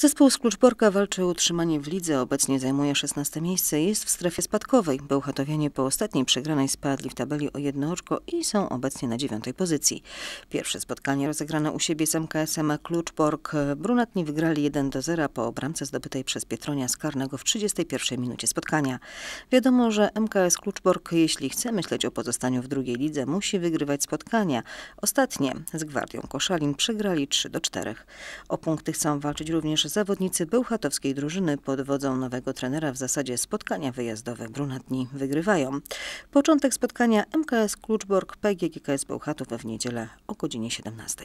Zespół z Kluczborka walczy o utrzymanie w lidze, obecnie zajmuje 16 miejsce jest w strefie spadkowej. Bełchatowianie po ostatniej przegranej spadli w tabeli o jedno oczko i są obecnie na dziewiątej pozycji. Pierwsze spotkanie rozegrane u siebie z MKS-em Kluczbork. Brunatni wygrali 1 do 0 po obramce zdobytej przez Pietronia z karnego w 31 minucie spotkania. Wiadomo, że MKS Kluczbork, jeśli chce myśleć o pozostaniu w drugiej lidze, musi wygrywać spotkania. Ostatnie z Gwardią Koszalin przegrali 3 do 4. O punkty chcą walczyć również Zawodnicy bełchatowskiej drużyny pod wodzą nowego trenera w zasadzie spotkania wyjazdowe brunatni wygrywają. Początek spotkania MKS Kluczbork PGKS Bełchatów w niedzielę o godzinie 17.